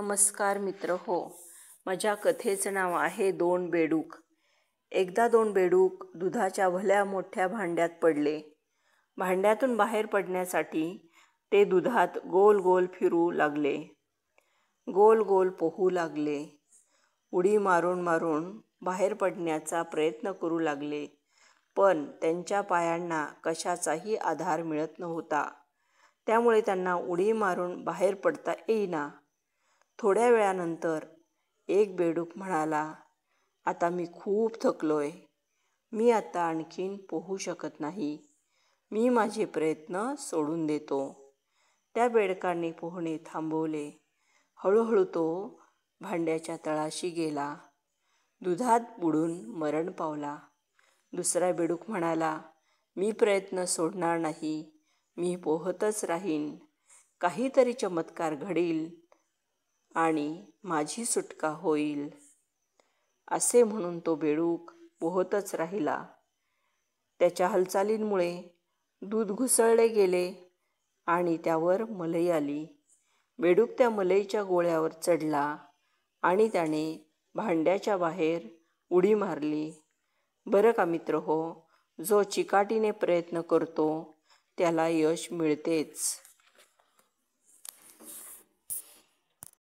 नमस्कार मित्र हो माझ्या कथेचं नाव आहे दोन बेडूक एकदा दोन बेडूक दुधाच्या भल्या मोठ्या भांड्यात पडले भांड्यातून बाहेर पडण्यासाठी ते दुधात गोल गोल फिरू लागले गोल गोल पोहू लागले उडी मारून मारून बाहेर पडण्याचा प्रयत्न करू लागले पण त्यांच्या पायांना कशाचाही आधार मिळत नव्हता त्यामुळे त्यांना उडी मारून बाहेर पडता येईना थोड्या वेळानंतर एक बेडूक म्हणाला आता मी खूप थकलोय मी आता आणखीन पोहू शकत नाही मी माझे प्रयत्न सोडून देतो त्या बेडकाने पोहणे थांबवले हळूहळू तो भांड्याच्या तळाशी गेला दुधात बुडून मरण पावला दुसरा बेडूक म्हणाला मी प्रयत्न सोडणार नाही मी पोहतच राहीन काहीतरी चमत्कार घडील आणि माझी सुटका होईल असे म्हणून तो बेडूक पोहतच राहिला त्याच्या हालचालींमुळे दूध घुसळले गेले आणि त्यावर मलई आली बेडूक त्या मलईच्या गोळ्यावर चढला आणि त्याने भांड्याच्या बाहेर उडी मारली बरं का मित्र हो जो चिकाटीने प्रयत्न करतो त्याला यश मिळतेच